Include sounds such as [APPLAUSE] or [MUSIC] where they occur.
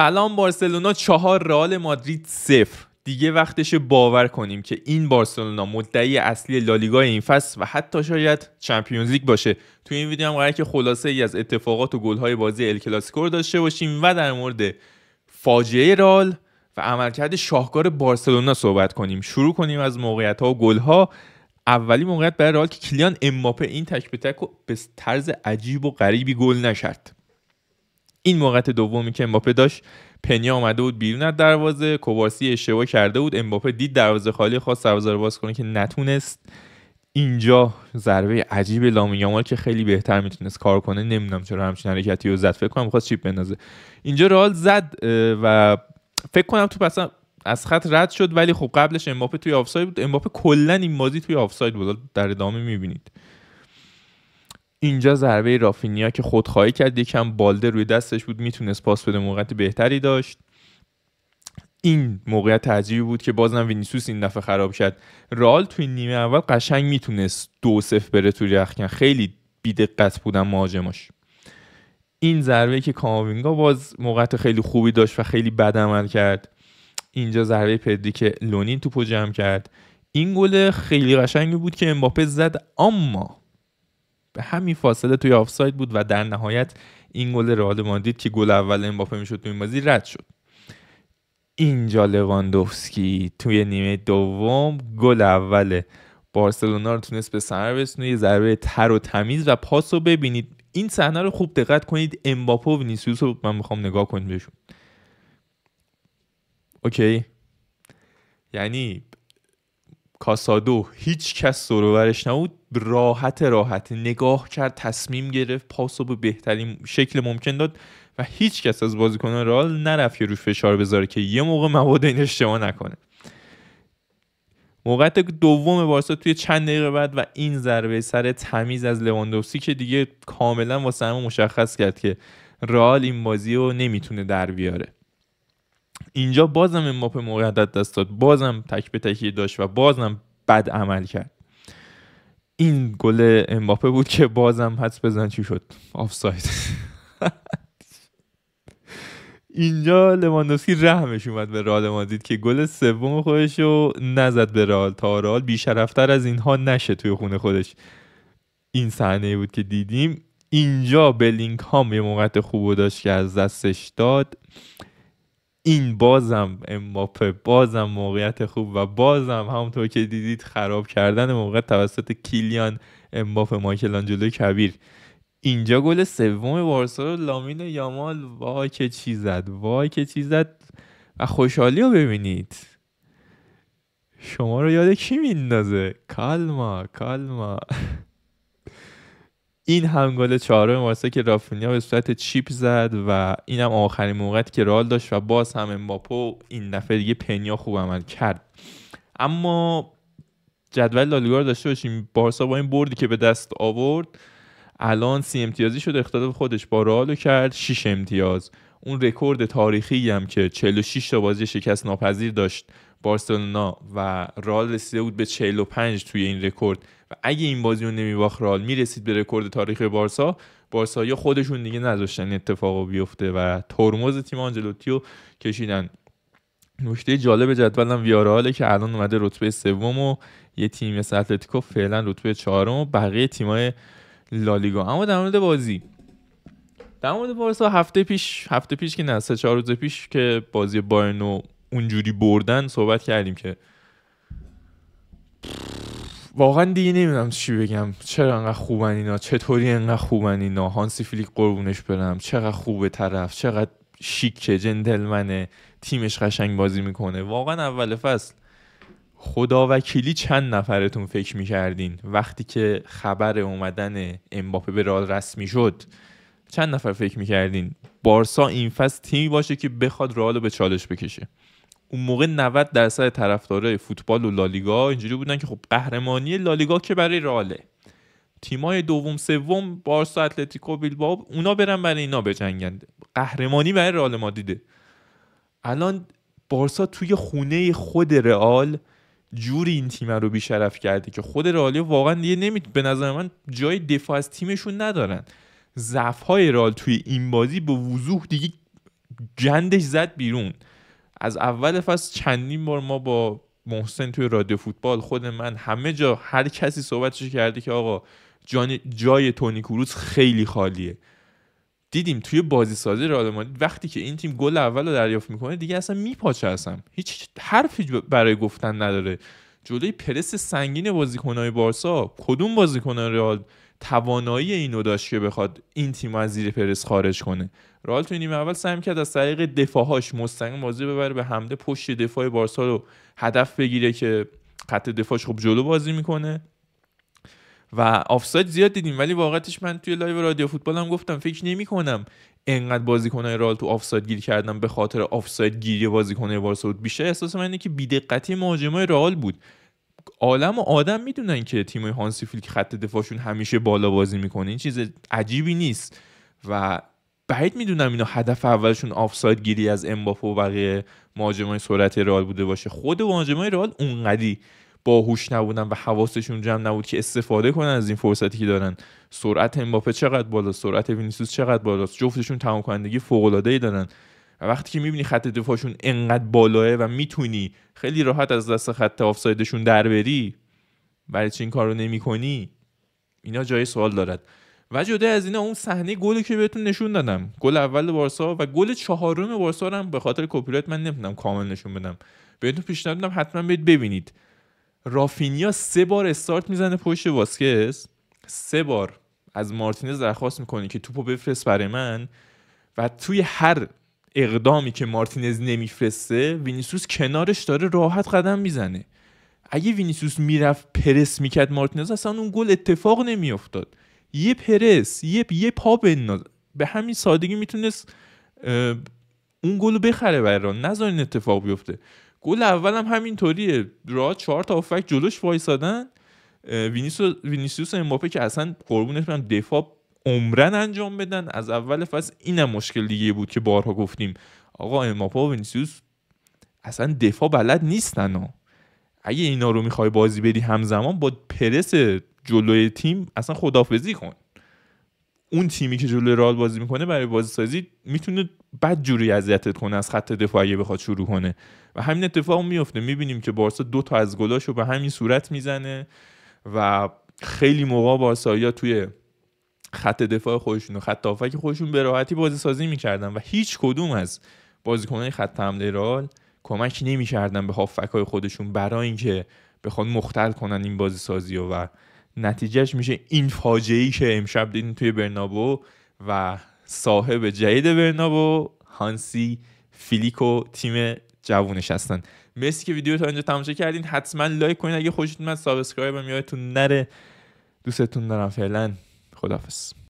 سلام بارسلونا چهار رئال مادرید صفر دیگه وقتش باور کنیم که این بارسلونا مدعی اصلی لالیگا این فصل و حتی شاید چمپیونز لیگ باشه تو این ویدیو هم قراره که خلاصه ای از اتفاقات و های بازی ال کلاسیکو داشته باشیم و در مورد فاجعه رال و عملکرد شاهکار بارسلونا صحبت کنیم شروع کنیم از موقعیت ها و گل ها اولی موقعیت برای رال که کلیان امباپه این تک به تک به طرز عجیب و غریبی گل نشد این موقعیت دومی که امباپه داشت پنیا آمده بود بیرون از دروازه کوبارسی اشتباه کرده بود امباپه دید دروازه خالی خواست دروازه رو باز کنه که نتونست اینجا ضربه عجیب لامیامال که خیلی بهتر میتونست کار کنه نمیدونم چرا همچین حرکتی رو زد فکر کنم میخواست چیپ بندازه اینجا رال زد و فکر کنم تو پس از خط رد شد ولی خب قبلش امباپه توی آفساید بود امباپه کلا این بازی توی آفساید بود در ادامه میبینید اینجا ضربه رافینیا که خودخواهی کرد یکم بالده روی دستش بود میتونست پاس بده موقعیت بهتری داشت این موقعیت تحجیبی بود که بازم وینیسوس این دفعه خراب کرد رال توی نیمه اول قشنگ میتونست دو بره توی رخکن خیلی بیدقت بودن مهاجماش این ضربه که کاماوینگا باز موقعیت خیلی خوبی داشت و خیلی بد عمل کرد اینجا ضربه پدری که لونین توپو جمع کرد این گل خیلی قشنگی بود که امباپه زد اما به همین فاصله توی آفساید بود و در نهایت این گل رئال مادرید که گل اول امباپه میشد تو این بازی رد شد اینجا لواندوفسکی توی نیمه دوم گل اول بارسلونا رو تونست به سر برسونه یه ضربه تر و تمیز و پاس رو ببینید این صحنه رو خوب دقت کنید امباپه و وینیسیوس رو من میخوام نگاه کنید بهشون اوکی یعنی کاسادو هیچ کس دورورش نبود راحت راحت نگاه کرد تصمیم گرفت پاسو به بهترین شکل ممکن داد و هیچ کس از بازیکنان رئال نرفت که روش فشار بذاره که یه موقع مواد این اشتباه نکنه موقعیت دوم بارسا توی چند دقیقه بعد و این ضربه سر تمیز از لواندوفسکی که دیگه کاملا واسه همه مشخص کرد که رئال این بازی رو نمیتونه در بیاره اینجا بازم امباپه موقعیت دست داد بازم تک به تکیه داشت و بازم بد عمل کرد این گل امباپه بود که بازم حدس بزن چی شد آفساید [LAUGHS] اینجا لواندوسکی رحمش اومد به ما مادید که گل سوم خودش رو نزد به رال تا رال بیشرفتر از اینها نشه توی خونه خودش این صحنه بود که دیدیم اینجا هام یه موقعیت خوب داشت که از دستش داد این بازم امباپه بازم موقعیت خوب و بازم همونطور که دیدید خراب کردن موقع توسط کیلیان امباپه مایکل آنجلو کبیر اینجا گل سوم بارسا رو لامین یامال وای که چی زد وای که چی زد و خوشحالی رو ببینید شما رو یاد کی میندازه کالما کالما [LAUGHS] این هم گل چهارم واسه که رافونیا به صورت چیپ زد و اینم آخرین موقعیت که رال داشت و باز هم امباپو این دفعه دیگه پنیا خوب عمل کرد اما جدول لالیگا داشته باشیم بارسا با این بردی که به دست آورد الان سی امتیازی شد اختلاف خودش با رالو کرد 6 امتیاز اون رکورد تاریخی هم که 46 تا بازی شکست ناپذیر داشت بارسلونا و رال رسیده بود به 45 توی این رکورد و اگه این بازی رو نمیباخت رال میرسید به رکورد تاریخ بارسا بارسا یا خودشون دیگه نذاشتن اتفاق بیفته و ترمز تیم آنجلوتیو کشیدن نکته جالب جدولم ویاراله که الان اومده رتبه سوم و یه تیم مثل اتلتیکو فعلا رتبه چهارم و بقیه تیمای لالیگا اما در مورد بازی در مورد بارسا هفته پیش هفته پیش که نه سه چهار روز پیش که بازی بارنو اونجوری بردن صحبت کردیم که واقعا دیگه نمیدونم چی بگم چرا انقدر خوبن اینا چطوری انقدر خوبن اینا هانسی فلیک قربونش برم چقدر خوبه طرف چقدر شیکه جنتلمنه تیمش قشنگ بازی میکنه واقعا اول فصل خدا وکیلی چند نفرتون فکر میکردین وقتی که خبر اومدن امباپه به رال رسمی شد چند نفر فکر میکردین بارسا این فصل تیمی باشه که بخواد رالو به چالش بکشه اون موقع 90 درصد طرفدارای فوتبال و لالیگا اینجوری بودن که خب قهرمانی لالیگا که برای راله تیمای دوم سوم بارسا اتلتیکو بیلبائو اونا برن برای اینا بجنگن قهرمانی برای رئال مادیده الان بارسا توی خونه خود رئال جوری این تیم رو بیشرف کرده که خود رئال واقعا دیگه نمی به نظر من جای دفاع از تیمشون ندارن ضعف های رئال توی این بازی به وضوح دیگه جندش زد بیرون از اول فصل چندین بار ما با محسن توی رادیو فوتبال خود من همه جا هر کسی صحبتش کرده که آقا جان جای تونی کروز خیلی خالیه دیدیم توی بازی سازی رئال وقتی که این تیم گل اول رو دریافت میکنه دیگه اصلا میپاچه اصلا هیچ حرفی برای گفتن نداره جلوی پرس سنگین بازیکنهای بارسا کدوم بازیکن رئال توانایی اینو داشت که بخواد این تیم از زیر پرس خارج کنه رئال تو نیمه اول سعی کرد از طریق دفاعهاش مستقیم بازی ببره به حمله پشت دفاع بارسا رو هدف بگیره که خط دفاعش خوب جلو بازی میکنه و آفساید زیاد دیدیم ولی واقعتش من توی لایو رادیو فوتبال هم گفتم فکر نمی کنم انقدر بازیکنهای رال تو آفساید گیر کردم به خاطر آفساید گیری بازیکنهای بارسا بود بیشتر احساس من اینه که بیدقتی مهاجمای رئال بود عالم و آدم میدونن که تیم هانسی که خط دفاعشون همیشه بالا بازی میکنه این چیز عجیبی نیست و بعید میدونم اینا هدف اولشون آفساید گیری از امباپه و بقیه مهاجمای سرعت رئال بوده باشه خود مهاجمای رئال اونقدی باهوش نبودن و حواسشون جمع نبود که استفاده کنن از این فرصتی که دارن سرعت امباپه چقدر بالاست سرعت وینیسیوس چقدر بالاست جفتشون تمام کنندگی فوق العاده ای دارن و وقتی که میبینی خط دفاعشون انقدر بالاه و میتونی خیلی راحت از دست خط آفسایدشون در بری برای چی این کارو نمیکنی اینا جای سوال دارد و جدا از اینا اون صحنه گلی که بهتون نشون دادم گل اول بارسا و گل چهارم بارسا هم به خاطر کپی من نمیتونم کامل نشون بدم بهتون پیشنهاد میدم حتما برید ببینید رافینیا سه بار استارت میزنه پشت واسکز سه بار از مارتینز درخواست میکنه که توپو بفرست برای من و توی هر اقدامی که مارتینز نمیفرسته وینیسیوس کنارش داره راحت قدم میزنه اگه وینیسیوس میرفت پرس میکرد مارتینز اصلا اون گل اتفاق نمیافتاد یه پرس یه یه پا بنداز به همین سادگی میتونست اون گل رو بخره نذار این اتفاق بیفته گل اول هم همینطوریه را چهار تا آفک جلوش وایسادن وینیسیوس امباپه که اصلا قربونش برم دفاع عمرن انجام بدن از اول فصل اینم مشکل دیگه بود که بارها گفتیم آقا اماپا و وینیسیوس اصلا دفاع بلد نیستن ها. اگه اینا رو میخوای بازی بدی همزمان با پرس جلوی تیم اصلا خدافزی کن اون تیمی که جلوی رال بازی میکنه برای بازی سازی میتونه بد جوری اذیتت کنه از خط دفاعی بخواد شروع کنه و همین اتفاق میفته میبینیم که بارسا دو تا از رو به همین صورت میزنه و خیلی موقع بارسایی توی خط دفاع خودشون و خط که خودشون به راحتی بازی سازی میکردن و هیچ کدوم از بازیکنان خط حمله رال کمک نمیکردن به هافک های خودشون برای اینکه بخوان مختل کنن این بازی سازی و, و نتیجهش میشه این فاجعه ای که امشب دیدین توی برنابو و صاحب جدید برنابو هانسی فیلیکو تیم جوونش هستن مرسی که ویدیو تا اینجا تماشا کردین حتما لایک کنین اگه خوشتون اومد سابسکرایب هم یادتون نره دوستتون دارم فعلا خداحافظ